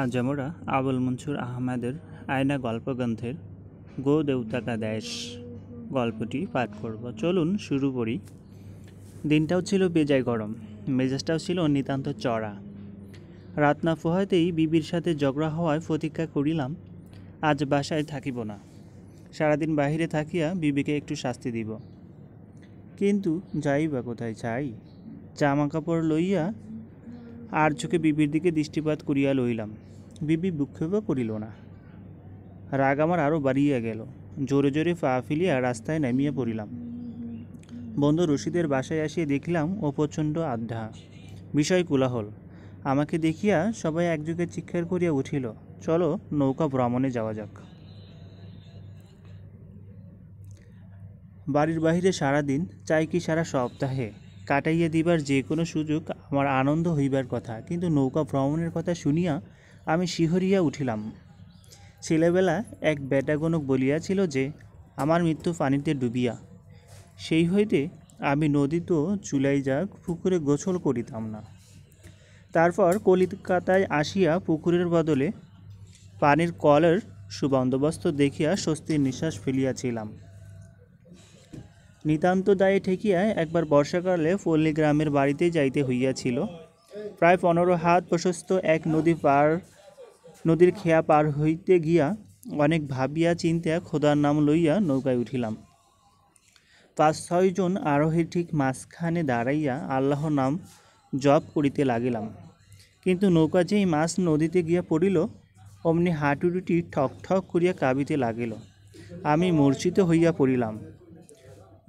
আজ আমরা আবুল মনসুর আহমেদের আয়না গল্প গ্রন্থের গো দেউতাকা দেশ গল্পটি পাঠ করব চলুন শুরু করি দিনটাও ছিল বেজায় গরম মেজাজটাও ছিল নিতান্ত চড়া রাত না ফোহাইতেই বিবির সাথে ঝগড়া হওয়ায় প্রতীক্ষা করিলাম আজ বাসায় থাকিব না সারাদিন বাহিরে থাকিয়া বিবিকে একটু শাস্তি দিব কিন্তু যাই বা কোথায় যাই জামা কাপড় লইয়া আর চোখে বিবির দিকে দৃষ্টিপাত করিয়া লইলাম বিবি বিক্ষোভ করিল না রাগ আমার আরও বাড়িয়া গেল জোরে জোরে পা ফিলিয়া রাস্তায় নামিয়া পড়িলাম বন্ধু রশিদের বাসায় আসিয়া দেখলাম ও প্রচণ্ড আড্ডা বিষয় কোলাহল আমাকে দেখিয়া সবাই একযোগে চিৎকার করিয়া উঠিল চলো নৌকা ভ্রমণে যাওয়া যাক বাড়ির বাহিরে সারাদিন চাই কি সারা সপ্তাহে কাটাইয়া দিবার যে কোনো সুযোগ আমার আনন্দ হইবার কথা কিন্তু নৌকা ভ্রমণের কথা শুনিয়া আমি শিহরিয়া উঠিলাম ছেলেবেলা এক বেটাগণক বলিয়াছিল যে আমার মৃত্যু পানিতে ডুবিয়া সেই হইতে আমি নদীতে চুলাই যাক পুকুরে গোছল করিতাম না তারপর কলিকাতায় আসিয়া পুকুরের বদলে পানির কলের সুবন্দোবস্ত দেখিয়া স্বস্তির নিঃশ্বাস ফেলিয়াছিলাম নিতান্ত দায়ে ঠেকিয়া একবার বর্ষাকালে পল্লী গ্রামের বাড়িতে যাইতে হইয়াছিল প্রায় পনেরো হাত প্রশস্ত এক নদী পার নদীর খেয়া পার হইতে গিয়া অনেক ভাবিয়া চিন্তা খোদার নাম লইয়া নৌকায় উঠিলাম পাঁচ ছয়জন আরোহীর ঠিক মাঝখানে দাঁড়াইয়া আল্লাহর নাম জপ করিতে লাগিলাম কিন্তু নৌকা যেই মাছ নদীতে গিয়া পড়িল অমনি হাঁটুডুটি ঠক ঠক করিয়া কাঁপিতে লাগিল আমি মূর্ছিত হইয়া পড়িলাম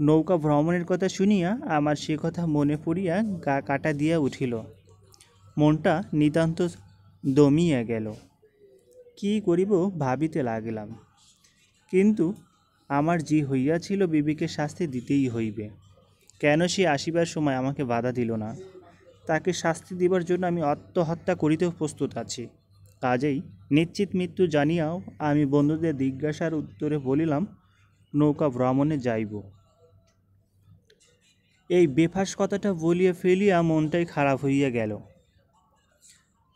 নৌকা ভ্রমণের কথা শুনিয়া আমার সে কথা মনে পড়িয়া গা কাটা দিয়া উঠিল মনটা নিতান্ত দমিয়া গেল কি করিব ভাবিতে লাগিলাম কিন্তু আমার যে হইয়াছিল বিবিকে শাস্তি দিতেই হইবে কেন সে আসিবার সময় আমাকে বাধা দিল না তাকে শাস্তি দিবার জন্য আমি আত্মহত্যা করিতেও প্রস্তুত আছি কাজেই নিশ্চিত মৃত্যু জানিয়াও আমি বন্ধুদের জিজ্ঞাসার উত্তরে বলিলাম নৌকা ভ্রমণে যাইব এই বেফাস কথাটা বলিয়া ফেলিয়া মনটাই খারাপ হইয়া গেল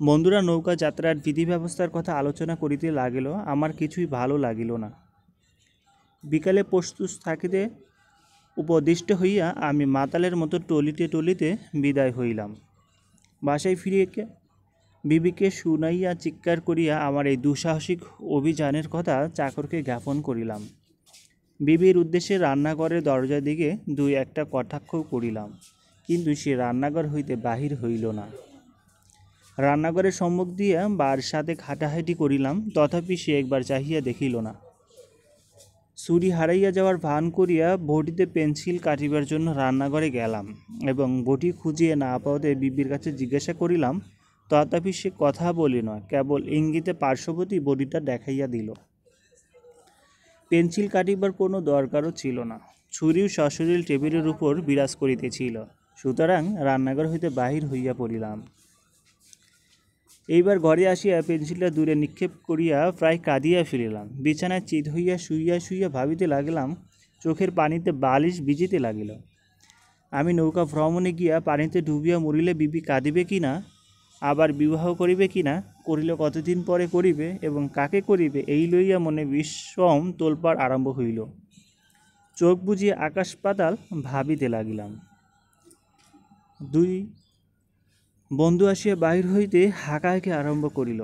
বন্ধুরা নৌকা যাত্রার বিধি ব্যবস্থার কথা আলোচনা করিতে লাগিল আমার কিছুই ভালো লাগিল না বিকালে প্রস্তুত থাকিতে উপদিষ্ট হইয়া আমি মাতালের মতো টলিতে টলিতে বিদায় হইলাম বাসায় ফিরিয়ে বিবিকে শুনাইয়া চিৎকার করিয়া আমার এই দুঃসাহসিক অভিযানের কথা চাকরকে জ্ঞাপন করিলাম বিবির উদ্দেশ্যে রান্নাঘরের দরজার দিকে দুই একটা কটাক্ষ করিলাম কিন্তু সে রান্নাঘর হইতে বাহির হইল না রান্নাঘরের সম্মুখ দিয়া বার সাথে হাঁটাহাঁটি করিলাম তথাপি সে একবার চাহিয়া দেখিল না ছুরি হারাইয়া যাওয়ার ভান করিয়া বটিতে পেন্সিল কাটিবার জন্য রান্নাঘরে গেলাম এবং বটি খুঁজিয়ে না পাওয়াতে বিবির কাছে জিজ্ঞাসা করিলাম তথাপি সে কথা বলি নয় কেবল ইঙ্গিতে পার্শ্ববর্তী বটিটা দেখাইয়া দিল পেন্সিল কাটিবার কোনো দরকারও ছিল না ছুরিও সশরীর টেবিলের উপর বিরাজ করিতেছিল সুতরাং রান্নাঘর হইতে বাহির হইয়া পড়িলাম এইবার ঘরে আসিয়া পেন্সিলটা দূরে নিক্ষেপ করিয়া প্রায় কাঁদিয়া ফেলিলাম বিছানায় চিত হইয়া শুইয়া শুইয়া ভাবিতে লাগিলাম চোখের পানিতে বালিশ ভিজিতে লাগিল আমি নৌকা ভ্রমণে গিয়া পানিতে ডুবিয়া মরিলে বিবি কাঁদিবে কি না আবার বিবাহ করিবে কি না করিলে কতদিন পরে করিবে এবং কাকে করিবে এই লইয়া মনে বিষম তোলপার আরম্ভ হইল চোখ বুঝিয়ে আকাশ পাতাল ভাবিতে লাগিলাম দুই বন্ধু আসিয়া বাহির হইতে হাঁকাইকে আরম্ভ করিল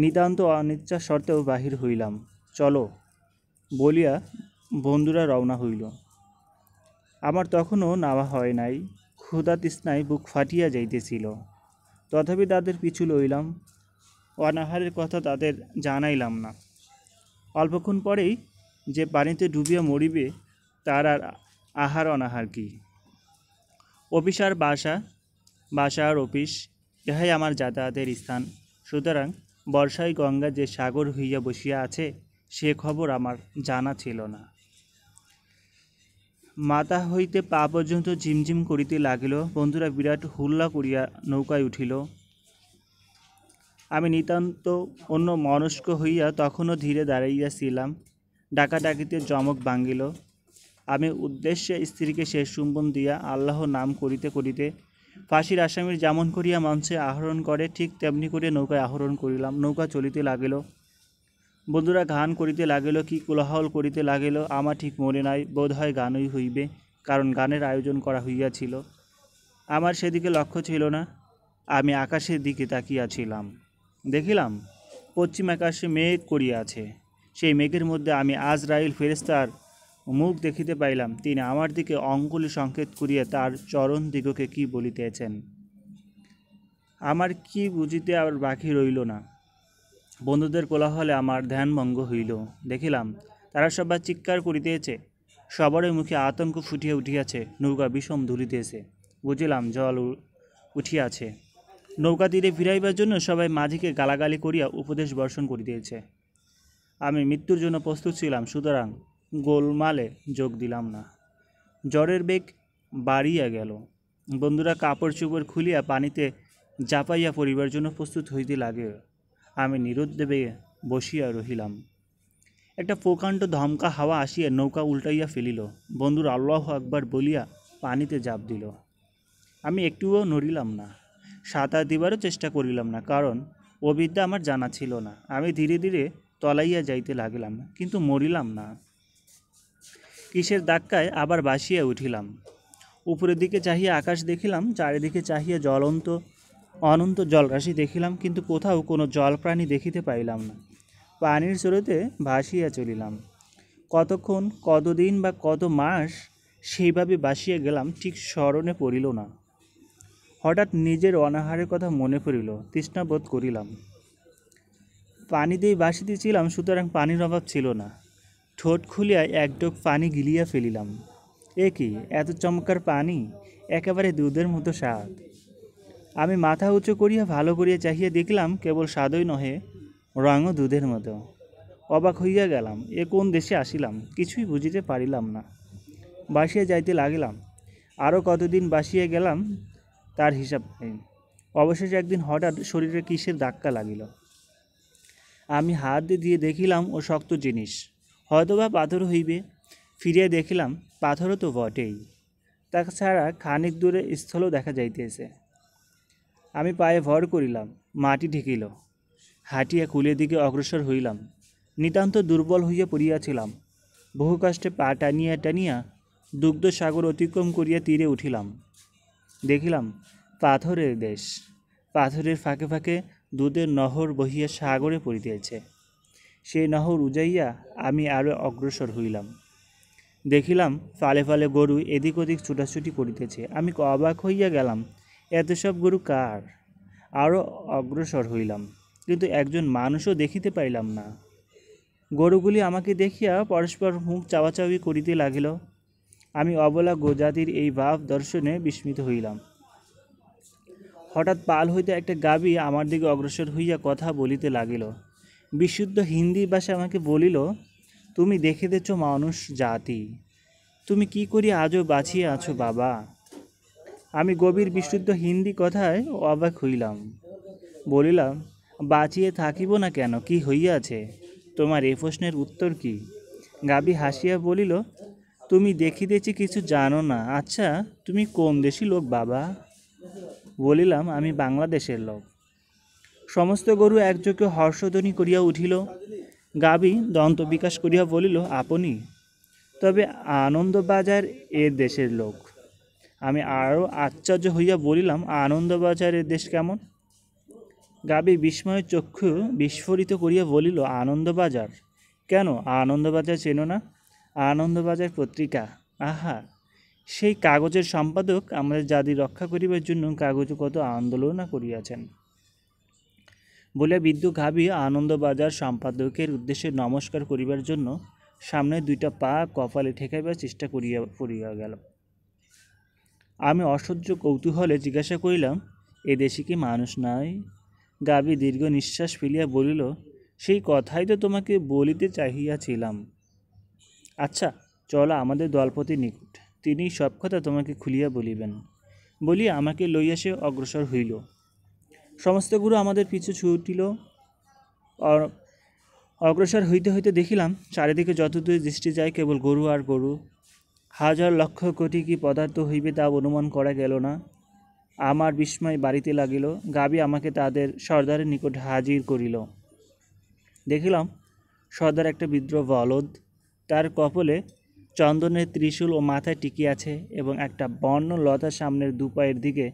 নিতান্ত অনিচ্ছা শর্তেও বাহির হইলাম চলো বলিয়া বন্ধুরা রওনা হইল আমার তখনও নাওয়া হয় নাই ক্ষুধা তৃষ্ণায় বুক ফাটিয়া যাইতেছিল তথাপি তাদের পিছু লইলাম অনাহারের কথা তাদের জানাইলাম না অল্পক্ষণ পরেই যে পানিতে ডুবিয়া মরিবে তার আর আহার অনাহার কি অফিসার বাসা বাসার অফিস ইহাই আমার যাতায়াতের স্থান সুতরাং বর্ষায় গঙ্গা যে সাগর হইয়া বসিয়া আছে সে খবর আমার জানা ছিল না মাথা হইতে পা পর্যন্ত ঝিমঝিম করিতে লাগিল বন্ধুরা বিরাট হুল্লা করিয়া নৌকায় উঠিল আমি নিতান্ত অন্য মনস্ক হইয়া তখনও ধীরে দাঁড়াইয়াছিলাম ডাকাডাকিতে জমক ভাঙিল আমি উদ্দেশ্যে স্ত্রীকে শেষ চুম্বন দিয়া আল্লাহ নাম করিতে করিতে ফাঁসির আসামির যেমন করিয়া মাংসে আহরণ করে ঠিক তেমনি করিয়া নৌকায় আহরণ করিলাম নৌকা চলিতে লাগিল বন্ধুরা গান করিতে লাগিল কি কোলাহল করিতে লাগিল আমার ঠিক মনে নাই বোধ হয় গানই হইবে কারণ গানের আয়োজন করা হইয়াছিল আমার সেদিকে লক্ষ্য ছিল না আমি আকাশের দিকে তাকিয়াছিলাম দেখিলাম পশ্চিম আকাশে মেঘ করিয়াছে সেই মেঘের মধ্যে আমি আজরাইল ফেরেস্তার মুখ দেখিতে পাইলাম তিনি আমার দিকে অঙ্গুলি সংকেত করিয়া তার চরণ দিগকে কি বলিতেছেন আমার কি বুঝিতে আর বাকি রইল না বন্ধুদের কোলাহলে আমার ধ্যানভঙ্গ হইল দেখিলাম তারা সবাই চিৎকার করিতেছে সবারই মুখে আতঙ্ক ফুটিয়া উঠিয়াছে নৌকা বিষম ধুলিতেছে বুঝিলাম জল উঠিয়াছে নৌকা তীরে ফিরাইবার জন্য সবাই মাঝিকে গালাগালি করিয়া উপদেশ বর্ষণ করিতেছে আমি মৃত্যুর জন্য প্রস্তুত ছিলাম সুতরাং গোলমালে যোগ দিলাম না জ্বরের বেগ বাড়িয়া গেল বন্ধুরা কাপড় চোপড় খুলিয়া পানিতে জাপাইয়া পরিবার জন্য প্রস্তুত হইতে লাগে আমি নিরুদ্দেবে বসিয়া রহিলাম একটা প্রকাণ্ড ধমকা হাওয়া আসিয়া নৌকা উল্টাইয়া ফেলিল বন্ধুর আল্লাহ আকবার বলিয়া পানিতে জাপ দিল আমি একটুও নড়িলাম না সাঁতার দিবারও চেষ্টা করিলাম না কারণ অবিদ্যা আমার জানা ছিল না আমি ধীরে ধীরে তলাইয়া যাইতে লাগিলাম কিন্তু মরিলাম না কিসের ধাক্কায় আবার বাসিয়া উঠিলাম উপরের দিকে চাহিয়া আকাশ দেখিলাম চারিদিকে চাহিয়া জ্বলন্ত অনন্ত জলরাশি দেখিলাম কিন্তু কোথাও কোনো জল প্রাণী দেখিতে পাইলাম না পানির স্রোতে ভাসিয়া চলিলাম কতক্ষণ কতদিন বা কত মাস সেইভাবে বাসিয়া গেলাম ঠিক স্মরণে পড়িল না হঠাৎ নিজের অনাহারের কথা মনে পড়িল তৃষ্ণাবোধ করিলাম পানিতেই বাসিতে ছিলাম সুতরাং পানির অভাব ছিল না ঠোঁট খুলিয়া এক পানি গিলিয়া ফেলিলাম এ কি এত চমৎকার পানি একেবারে দুধের মতো স্বাদ আমি মাথা উঁচু করিয়া ভালো করিয়া চাহিয়া দেখলাম কেবল স্বাদই নহে রঙও দুধের মতো অবাক হইয়া গেলাম এ কোন দেশে আসিলাম কিছুই বুঝিতে পারিলাম না বাসিয়া যাইতে লাগিলাম আরও কতদিন বাসিয়া গেলাম তার হিসাব নেই অবশেষে একদিন হঠাৎ শরীরে কিসের ধাক্কা লাগিল আমি হাত দিয়ে দেখিলাম ও শক্ত জিনিস হয়তোবা পাথর হইবে ফিরিয়া দেখিলাম পাথরও তো বটেই তাছাড়া খানিক দূরে স্থলও দেখা যাইতেছে আমি পায়ে ভর করিলাম মাটি ঢেকিল হাঁটিয়া কুলের দিকে অগ্রসর হইলাম নিতান্ত দুর্বল হইয়া পড়িয়াছিলাম বহু কষ্টে পা টানিয়া টানিয়া দুগ্ধ সাগর অতিক্রম করিয়া তীরে উঠিলাম দেখিলাম পাথরের দেশ পাথরের ফাঁকে ফাঁকে দুধের নহর বহিয়া সাগরে পড়িতেছে সেই নহর উজাইয়া আমি আরও অগ্রসর হইলাম দেখিলাম ফালে ফালে গরু এদিক ওদিক ছুটাছুটি করিতেছে আমি অবাক হইয়া গেলাম এত সব গরু কার আরও অগ্রসর হইলাম কিন্তু একজন মানুষও দেখিতে পাইলাম না গরুগুলি আমাকে দেখিয়া পরস্পর মুখ চাওয়াচাওয়ি করিতে লাগিল আমি অবলা গোজাতির এই ভাব দর্শনে বিস্মিত হইলাম হঠাৎ পাল হইতে একটা গাবি আমার দিকে অগ্রসর হইয়া কথা বলিতে লাগিল বিশুদ্ধ হিন্দি ভাষায় আমাকে বলিল তুমি দেখিতেছ মানুষ জাতি তুমি কি করি আজও বাঁচিয়ে আছো বাবা আমি গভীর বিশুদ্ধ হিন্দি কথায় অবাক হইলাম বলিলাম বাঁচিয়ে থাকিব না কেন কি হইয়াছে তোমার এ প্রশ্নের উত্তর কি গাবি হাসিয়া বলিল তুমি দেখি দেখি কিছু জানো না আচ্ছা তুমি কোন দেশি লোক বাবা বলিলাম আমি বাংলাদেশের লোক সমস্ত গরু একযোগে হর্ষধ্বনি করিয়া উঠিল গাবি দন্ত বিকাশ করিয়া বলিল আপনি তবে আনন্দবাজার এ দেশের লোক আমি আরও আশ্চর্য হইয়া বলিলাম আনন্দবাজার এ দেশ কেমন গাবি বিস্ময় চক্ষু বিস্ফোরিত করিয়া বলিল আনন্দবাজার কেন আনন্দবাজার চেনো না আনন্দবাজার পত্রিকা আহা সেই কাগজের সম্পাদক আমাদের জাতি রক্ষা করিবার জন্য কাগজ কত আন্দোলনা করিয়াছেন বলে বিদ্যু গাভী আনন্দবাজার সম্পাদকের উদ্দেশ্যে নমস্কার করিবার জন্য সামনে দুইটা পা কপালে ঠেকাইবার চেষ্টা করিয়া করিয়া গেল আমি অসহ্য কৌতূহলে জিজ্ঞাসা করিলাম এ দেশে কি মানুষ নাই গাবি দীর্ঘ নিঃশ্বাস ফেলিয়া বলিল সেই কথাই তো তোমাকে বলিতে চাহিয়াছিলাম আচ্ছা চলো আমাদের দলপতি নিকট তিনি সব কথা তোমাকে খুলিয়া বলিবেন বলি আমাকে লইয়া সে অগ্রসর হইল সমস্ত গুরু আমাদের পিছু ছুটিল অগ্রসর হইতে হইতে দেখিলাম চারিদিকে যতদূর দৃষ্টি যায় কেবল গরু আর গরু হাজার লক্ষ কোটি কি পদার্থ হইবে তা অনুমান করা গেল না আমার বিস্ময় বাড়িতে লাগিল গাবি আমাকে তাদের সর্দারের নিকট হাজির করিল দেখিলাম সর্দার একটা বিদ্রোহ বলদ তার কপলে চন্দনের ত্রিশূল ও মাথায় টিকি আছে এবং একটা বর্ণ লতা সামনের দুপায়ের দিকে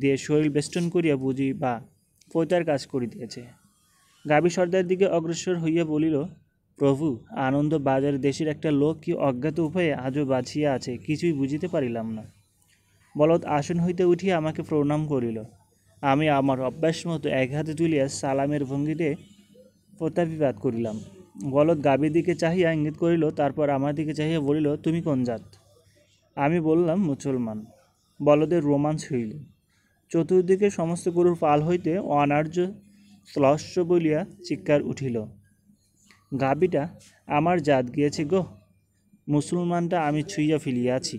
দিয়ে শরীর বেষ্টন করিয়া বুঝি বা পৈতার কাজ করিতেছে গাবি সর্দার দিকে অগ্রসর হইয়া বলিল প্রভু আনন্দ বাজার দেশের একটা লোক কি অজ্ঞাত উপায়ে আজও বাঁচিয়া আছে কিছুই বুঝিতে পারিলাম না বলদ আসন হইতে উঠিয়া আমাকে প্রণাম করিল আমি আমার অভ্যাস মতো এক হাতে তুলিয়া সালামের ভঙ্গিতে প্রত্যাবিবাদ করিলাম বলদ গাবির দিকে চাহিয়া ইঙ্গিত করিল তারপর আমার দিকে চাহিয়া বলিল তুমি কোন জাত আমি বললাম মুসলমান বলদের রোমাঞ্চ হইল চতুর্দিকে সমস্ত গরুর পাল হইতে অনার্য ত্লস্য বলিয়া চিৎকার উঠিল গাবিটা আমার জাত গিয়েছে গো মুসলমানটা আমি ছুঁইয়া ফেলিয়াছি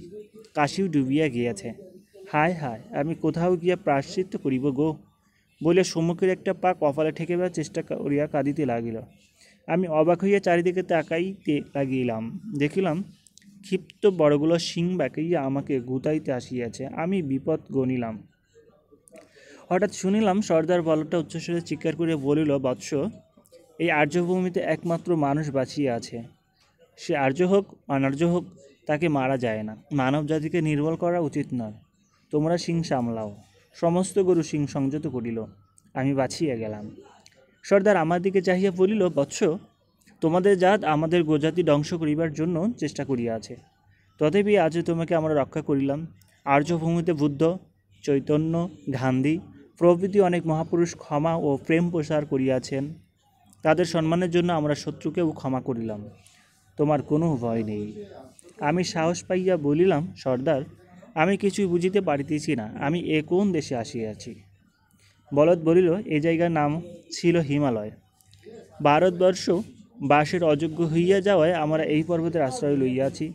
কাশিও ডুবিয়া গিয়াছে হায় হায় আমি কোথাও গিয়া প্রাশ্চিত্য করিব গো বলে সম্মুখের একটা পা কপালে ঠেকেবার চেষ্টা করিয়া কাঁদিতে লাগিল আমি অবাক হইয়া চারিদিকে তাকাইতে লাগিলাম দেখিলাম ক্ষিপ্ত বড়গুলো শিং বাঁকাইয়া আমাকে গুতাইতে আসিয়াছে আমি বিপদ গণিলাম হঠাৎ শুনিলাম সর্দার বলটা উচ্চস্বরে চিৎকার করে বলিল বৎস এই আর্যভূমিতে একমাত্র মানুষ বাঁচিয়ে আছে সে আর্য হোক অনার্য হোক তাকে মারা যায় না মানব জাতিকে নির্মল করা উচিত নয় তোমরা সিং সামলাও সমস্ত গরু সিং সংযত করিল আমি বাঁচিয়ে গেলাম সর্দার আমার দিকে চাহিয়া বলিল বৎস তোমাদের জাত আমাদের গোজাতি ধ্বংস করিবার জন্য চেষ্টা করিয়াছে তথাপি আজ তোমাকে আমরা রক্ষা করিলাম আর্যভূমিতে বুদ্ধ চৈতন্য গান্ধী প্রভৃতি অনেক মহাপুরুষ ক্ষমা ও প্রেম প্রসার করিয়াছেন তাদের সম্মানের জন্য আমরা শত্রুকেও ক্ষমা করিলাম তোমার কোনো ভয় নেই আমি সাহস পাইয়া বলিলাম সর্দার আমি কিছুই বুঝিতে পারিতেছি না আমি এ কোন দেশে আসিয়াছি বলদ বলিল এ জায়গার নাম ছিল হিমালয় ভারতবর্ষ বাসের অযোগ্য হইয়া যাওয়ায় আমরা এই পর্বতের আশ্রয় লইয়াছি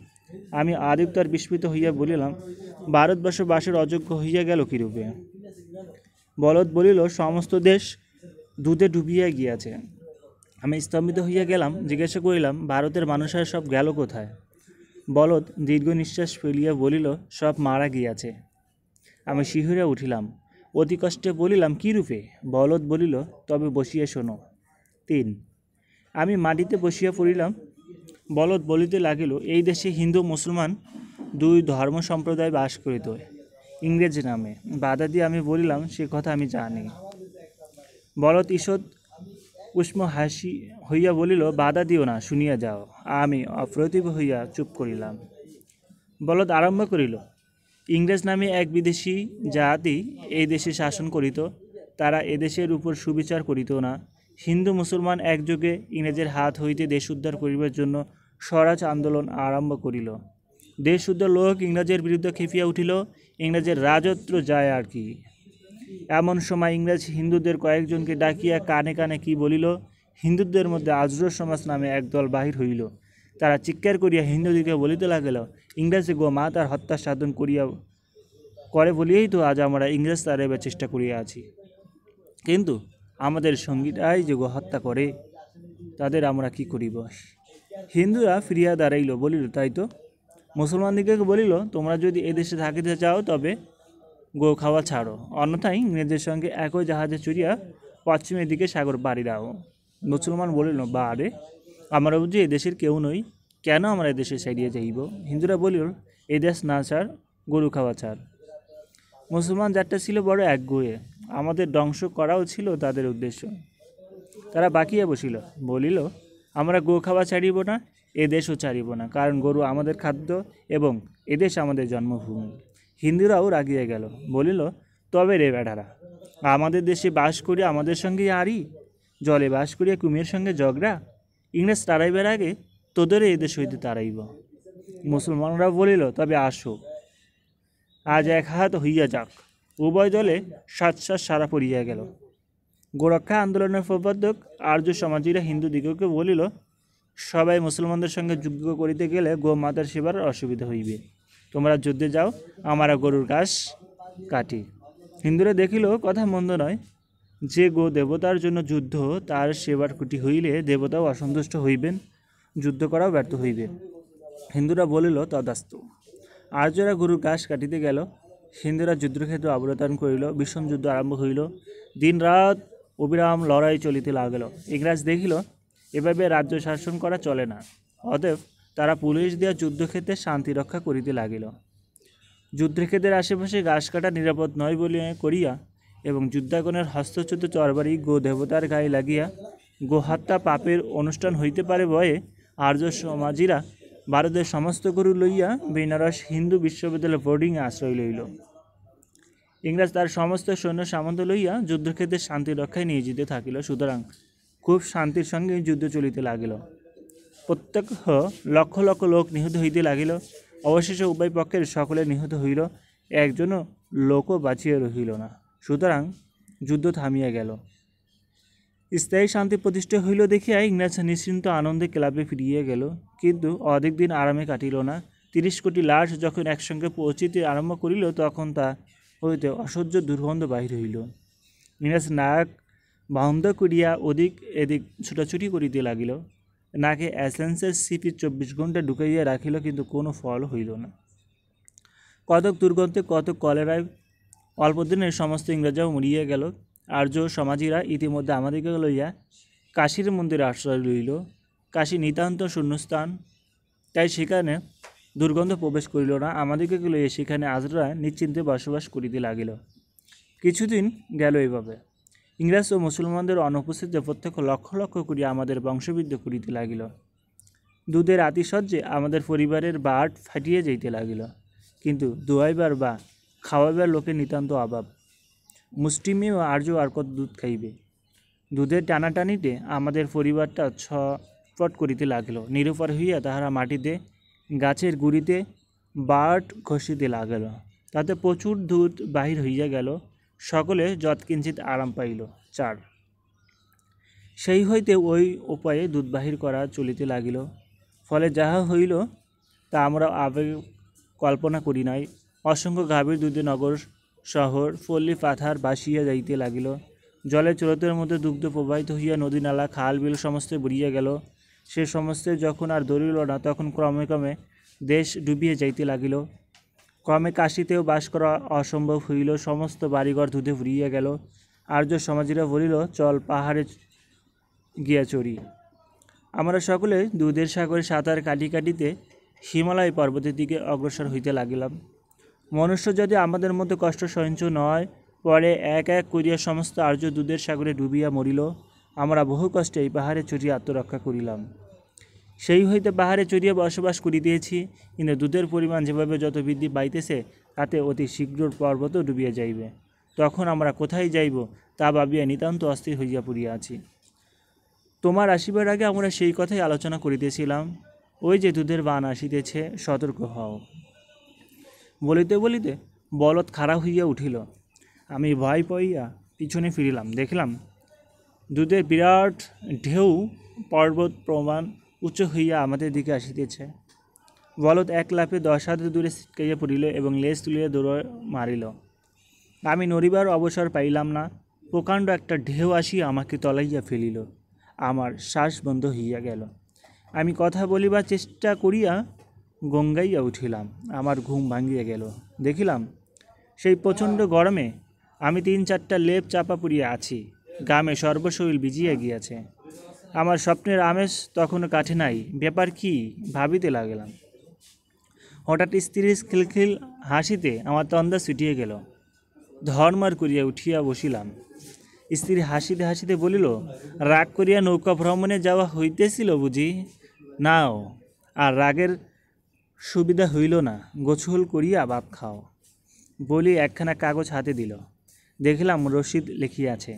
আমি আদিত্যর বিস্মিত হইয়া বলিলাম ভারতবর্ষ বাসের অযোগ্য হইয়া গেল কিরূপে বলদ বলিল সমস্ত দেশ দুধে ডুবিয়া গিয়াছে আমি স্তম্ভিত হইয়া গেলাম জিজ্ঞাসা করিলাম ভারতের মানুষের সব গেল কোথায় বলদ দীর্ঘ নিঃশ্বাস ফেলিয়া বলিল সব মারা গিয়াছে আমি শিহুরে উঠিলাম অতি কষ্টে বলিলাম রূপে বলদ বলিল তবে বসিয়া শোনো তিন আমি মাটিতে বসিয়া পড়িলাম বলদ বলিতে লাগিল এই দেশে হিন্দু মুসলমান দুই ধর্ম সম্প্রদায় বাস করিত ইংরেজ নামে বাধা দিয়ে আমি বলিলাম সে কথা আমি জানি বলত ঈষৎ উষ্ম হাসি হইয়া বলিল বাধা দিও না শুনিয়া যাও আমি অপ্রতিভ হইয়া চুপ করিলাম বলদ আরম্ভ করিল ইংরেজ নামে এক বিদেশি জাতি এই দেশে শাসন করিত তারা এদেশের উপর সুবিচার করিত না হিন্দু মুসলমান একযোগে ইংরেজের হাত হইতে দেশ উদ্ধার করিবার জন্য স্বরাজ আন্দোলন আরম্ভ করিল দেশ উদ্ধার লোক ইংরাজের বিরুদ্ধে খেপিয়া উঠিল ইংরেজের রাজত্ব যায় আর কি এমন সময় ইংরেজ হিন্দুদের কয়েকজনকে ডাকিয়া কানে কানে কি বলিল হিন্দুদের মধ্যে আজর সমাজ নামে একদল বাহির হইল তারা চিৎকার করিয়া হিন্দুদিকে বলিতে লাগিল ইংরেজি গো মা তার হত্যা সাধন করিয়া করে বলিয়াই তো আজ আমরা ইংরেজ তারেবার চেষ্টা করিয়া আছি কিন্তু আমাদের সঙ্গীটাই যে হত্যা করে তাদের আমরা কি করিব হিন্দুরা ফিরিয়া দাঁড়াইল বলিল তাই তো মুসলমানদিকে বলিল তোমরা যদি এদেশে থাকিতে চাও তবে গো খাওয়া ছাড়ো অন্যথায় ইংরেজদের সঙ্গে একই জাহাজে চুরিয়া পশ্চিমের দিকে সাগর বাড়ি দাও মুসলমান বলিল বা আরে আমরা বুঝি এদেশের কেউ নই কেন আমরা এদেশে ছাড়িয়ে যাইব হিন্দুরা বলিল এদেশ না ছাড় গরু খাওয়া ছাড় মুসলমান যাত্রা ছিল বড় এক গুয়ে আমাদের ধ্বংস করাও ছিল তাদের উদ্দেশ্য তারা বাকিয়ে বসিল বলিল আমরা গো খাওয়া ছাড়িব না এদেশও ছাড়িব না কারণ গরু আমাদের খাদ্য এবং এদেশ আমাদের জন্মভূমি হিন্দুরাও রাগিয়ে গেল বলিল তবে রে বেড়ারা আমাদের দেশে বাস করি আমাদের সঙ্গে আরি জলে বাস করিয়া কুমির সঙ্গে ঝগড়া ইংরেজ তাড়াইবার আগে তোদের এদেশ হইতে তাড়াইব মুসলমানরা বলিল তবে আসো আজ এক হাত হইয়া যাক উভয় দলে সাতশ্বাস সারা পড়িয়া গেল গোরক্ষা আন্দোলনের প্রবর্তক আর্য সমাজীরা হিন্দু দিগকে বলিল সবাই মুসলমানদের সঙ্গে যুদ্ধ করিতে গেলে গো মাতার সেবার অসুবিধা হইবে তোমরা যুদ্ধে যাও আমরা গরুর ঘাস কাটি হিন্দুরা দেখিল কথা মন্দ নয় যে গো দেবতার জন্য যুদ্ধ তার সেবার কুটি হইলে দেবতাও অসন্তুষ্ট হইবেন যুদ্ধ করাও ব্যর্থ হইবে হিন্দুরা বলিল তদাস্তু আর্যরা গরুর ঘাস কাটিতে গেল হিন্দুরা যুদ্ধক্ষেত্র অবদান করিল বিষম যুদ্ধ আরম্ভ হইল দিন রাত অবিরাম লড়াই চলিতে লাগিল ইংরাজ দেখিল এভাবে রাজ্য শাসন করা চলে না অতএব তারা পুলিশ দিয়া যুদ্ধক্ষেত্রে শান্তি রক্ষা করিতে লাগিল যুদ্ধক্ষেত্রের আশেপাশে ঘাস কাটা নিরাপদ নয় বলিয়া করিয়া এবং যুদ্ধাগণের হস্তচ্যুত চরবারি গো দেবতার গায়ে লাগিয়া গোহাত্যা পাপের অনুষ্ঠান হইতে পারে ভয়ে আর্য সমাজিরা ভারতের সমস্ত গরু লইয়া বেনারস হিন্দু বিশ্ববিদ্যালয় বোর্ডিংয়ে আশ্রয় লইল ইংরাজ তার সমস্ত সৈন্য সামন্ত লইয়া যুদ্ধক্ষেত্রে শান্তি রক্ষায় নিয়োজিত থাকিল সুতরাং খুব শান্তির সঙ্গে যুদ্ধ চলিতে লাগিল প্রত্যক্ষ লক্ষ লক্ষ লোক নিহত হইতে লাগিল অবশেষে উভয় পক্ষের সকলে নিহত হইল একজনও লোকও বাঁচিয়া রহিল না সুতরাং যুদ্ধ থামিয়া গেল স্থায়ী শান্তি প্রতিষ্ঠা হইল দেখিয়া ইংরাজ নিশ্চিন্ত আনন্দে ক্লাবে ফিরিয়া গেল কিন্তু অধিক দিন আরামে কাটিল না তিরিশ কোটি লাশ যখন একসঙ্গে পৌঁছিতে আরম্ভ করিল তখন তা হইতে অসহ্য দুর্গন্ধ বাহির হইল ইংরাজ নায়ক বন্ধ করিয়া ওদিক এদিক ছুটাছুটি করিতে লাগিল নাকে অ্যাসেন্সের সিপি চব্বিশ ঘন্টা ঢুকাইয়া রাখিল কিন্তু কোনো ফল হইল না কতক দুর্গন্ধে কতক কলেরায় অল্পদিনের সমস্ত ইংরেজাও মরিয়া গেল আর্য সমাজীরা ইতিমধ্যে আমাদেরকে লইয়া কাশীর মন্দিরে আশ্রয় লইল কাশী নিতান্ত শূন্যস্থান তাই সেখানে দুর্গন্ধ প্রবেশ করিল না আমাদেরকে লইয়া সেখানে আজরা নিশ্চিন্তে বসবাস করিতে লাগিল কিছুদিন গেল এইভাবে ইংরেজ ও মুসলমানদের অনুপস্থিতিতে প্রত্যক্ষ লক্ষ লক্ষ করিয়া আমাদের বংশবিদ্ধ করিতে লাগিল দুধের আতিশয্যে আমাদের পরিবারের বাট ফাটিয়ে যাইতে লাগিল কিন্তু দুয়াইবার বা খাওয়াইবার লোকের নিতান্ত অভাব মুষ্টিমি ও আর্য আর কত দুধ খাইবে দুধের টানাটানিতে আমাদের পরিবারটা ছটপট করিতে লাগিল নিরুপার হইয়া তাহারা মাটিতে গাছের গুড়িতে বাট ঘষিতে লাগিল তাতে প্রচুর দুধ বাহির হইয়া গেল সকলে যৎকিঞ্চিত আরাম পাইল চার সেই হইতে ওই উপায়ে দুধ বাহির করা চলিতে লাগিল ফলে যাহা হইল তা আমরা আবেগ কল্পনা করি নাই অসংখ্য গাভীর দুধে নগর শহর পল্লী পাথার বাসিয়া যাইতে লাগিল জলে চলতের মধ্যে দুগ্ধ প্রবাহিত হইয়া নদী নালা খাল বিল সমস্ত বুড়িয়া গেল সে সমস্ত যখন আর দৌড়িল না তখন ক্রমে ক্রমে দেশ ডুবিয়ে যাইতে লাগিল ক্রমে কাশিতেও বাস করা অসম্ভব হইল সমস্ত বাড়িঘর ধুতে ফুরিয়া গেল আর্য সমাজীরা বলিল চল পাহাড়ে গিয়া চড়ি আমরা সকলে দুধের সাগরে সাঁতার কাটি কাটিতে হিমালয় পর্বতের দিকে অগ্রসর হইতে লাগিলাম মনুষ্য যদি আমাদের মধ্যে কষ্ট সহিঞ্চ নয় পরে এক এক করিয়া সমস্ত আর্য দুধের সাগরে ডুবিয়া মরিল আমরা বহু কষ্টে এই পাহাড়ে চড়িয়া আত্মরক্ষা করিলাম সেই হইতে পাহাড়ে চড়িয়ে বসবাস করি দিয়েছি কিন্তু দুধের পরিমাণ যেভাবে যত বৃদ্ধি পাইতেছে তাতে অতি শীঘ্র পর্বত ডুবিয়া যাইবে তখন আমরা কোথায় যাইব তা ভাবিয়া নিতান্ত অস্থির হইয়া পড়িয়া আছি তোমার আসিবার আগে আমরা সেই কথাই আলোচনা করিতেছিলাম ওই যে দুধের বান আসিতেছে সতর্ক হও বলিতে বলিতে বলদ খাড়া হইয়া উঠিল আমি ভয় পাইয়া পিছনে ফিরিলাম দেখলাম দুধের বিরাট ঢেউ পর্বত প্রমাণ উচ্চ হইয়া আমাদের দিকে আসিতেছে বলদ এক লাফে দশ হাত দূরে ছিটকাইয়া পড়িল এবং লেজ তুলিয়া দৌড় মারিল আমি নড়িবার অবসর পাইলাম না প্রকাণ্ড একটা ঢেউ আসিয়া আমাকে তলাইয়া ফেলিল আমার শ্বাস বন্ধ হইয়া গেল আমি কথা বলিবার চেষ্টা করিয়া গঙ্গাইয়া উঠিলাম আমার ঘুম ভাঙিয়া গেল দেখিলাম সেই প্রচণ্ড গরমে আমি তিন চারটা লেপ চাপা পড়িয়া আছি গ্রামে সর্বশরীর বিজিয়া গিয়াছে আমার স্বপ্নের আমেজ তখনও কাঠে নাই ব্যাপার কি ভাবিতে লাগলাম হঠাৎ স্ত্রীর খিলখিল হাসিতে আমার তন্দা ছুটিয়ে গেল ধর্মার করিয়া উঠিয়া বসিলাম স্ত্রী হাসিতে হাসিতে বলিল রাগ করিয়া নৌকা ভ্রমণে যাওয়া হইতেছিল বুঝি নাও আর রাগের সুবিধা হইল না গোছল করিয়া বাপ খাও বলি একখানা কাগজ হাতে দিল দেখিলাম রশিদ লেখিয়াছে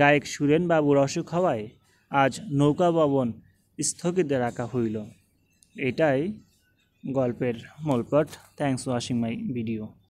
গায়ক সুরেন বাবুর অসুখ হওয়ায় আজ নৌকা ভবন স্থগিত রাখা হইল এটাই গল্পের মূলপট থ্যাংকস ওয়াশিং মাই ভিডিও